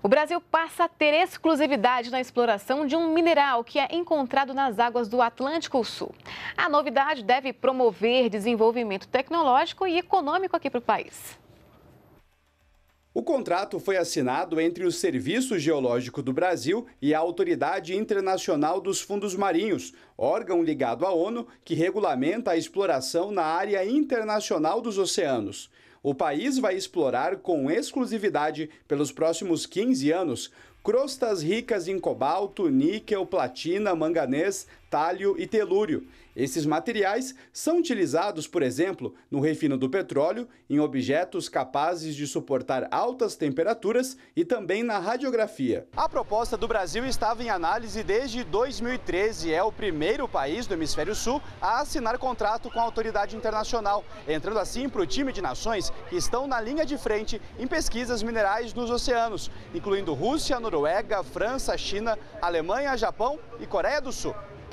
O Brasil passa a ter exclusividade na exploração de um mineral que é encontrado nas águas do Atlântico Sul. A novidade deve promover desenvolvimento tecnológico e econômico aqui para o país. O contrato foi assinado entre o Serviço Geológico do Brasil e a Autoridade Internacional dos Fundos Marinhos, órgão ligado à ONU que regulamenta a exploração na área internacional dos oceanos o país vai explorar com exclusividade pelos próximos 15 anos crostas ricas em cobalto, níquel, platina, manganês, tálio e telúrio. Esses materiais são utilizados, por exemplo, no refino do petróleo, em objetos capazes de suportar altas temperaturas e também na radiografia. A proposta do Brasil estava em análise desde 2013. É o primeiro país do Hemisfério Sul a assinar contrato com a autoridade internacional, entrando assim para o time de nações que estão na linha de frente em pesquisas minerais nos oceanos, incluindo Rússia, Noruega Noruega, França, China, Alemanha, Japão e Coreia do Sul.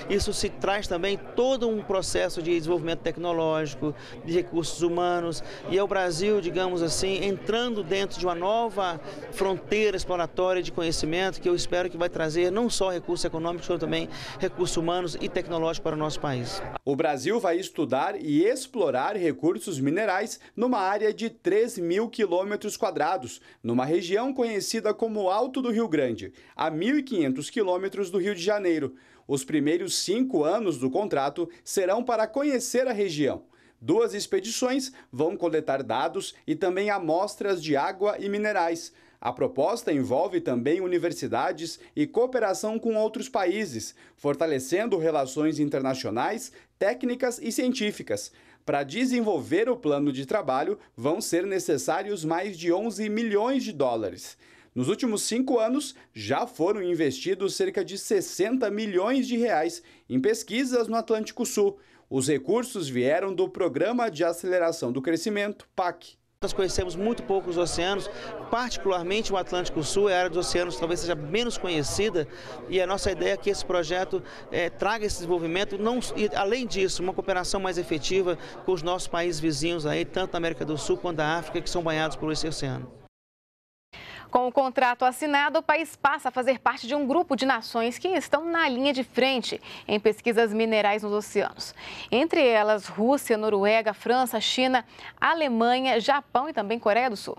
Isso se traz também todo um processo de desenvolvimento tecnológico, de recursos humanos, e é o Brasil, digamos assim, entrando dentro de uma nova fronteira exploratória de conhecimento que eu espero que vai trazer não só recursos econômicos, mas também recursos humanos e tecnológicos para o nosso país. O Brasil vai estudar e explorar recursos minerais numa área de 3 mil quilômetros quadrados, numa região conhecida como Alto do Rio Grande, a 1.500 quilômetros do Rio de Janeiro. Os primeiros cinco anos do contrato serão para conhecer a região. Duas expedições vão coletar dados e também amostras de água e minerais. A proposta envolve também universidades e cooperação com outros países, fortalecendo relações internacionais, técnicas e científicas. Para desenvolver o plano de trabalho, vão ser necessários mais de 11 milhões de dólares. Nos últimos cinco anos, já foram investidos cerca de 60 milhões de reais em pesquisas no Atlântico Sul. Os recursos vieram do Programa de Aceleração do Crescimento, PAC. Nós conhecemos muito pouco os oceanos, particularmente o Atlântico Sul, é a área dos oceanos talvez seja menos conhecida, e a nossa ideia é que esse projeto é, traga esse desenvolvimento, não, e, além disso, uma cooperação mais efetiva com os nossos países vizinhos, aí, tanto da América do Sul quanto da África, que são banhados por esse oceano. Com o contrato assinado, o país passa a fazer parte de um grupo de nações que estão na linha de frente em pesquisas minerais nos oceanos. Entre elas, Rússia, Noruega, França, China, Alemanha, Japão e também Coreia do Sul.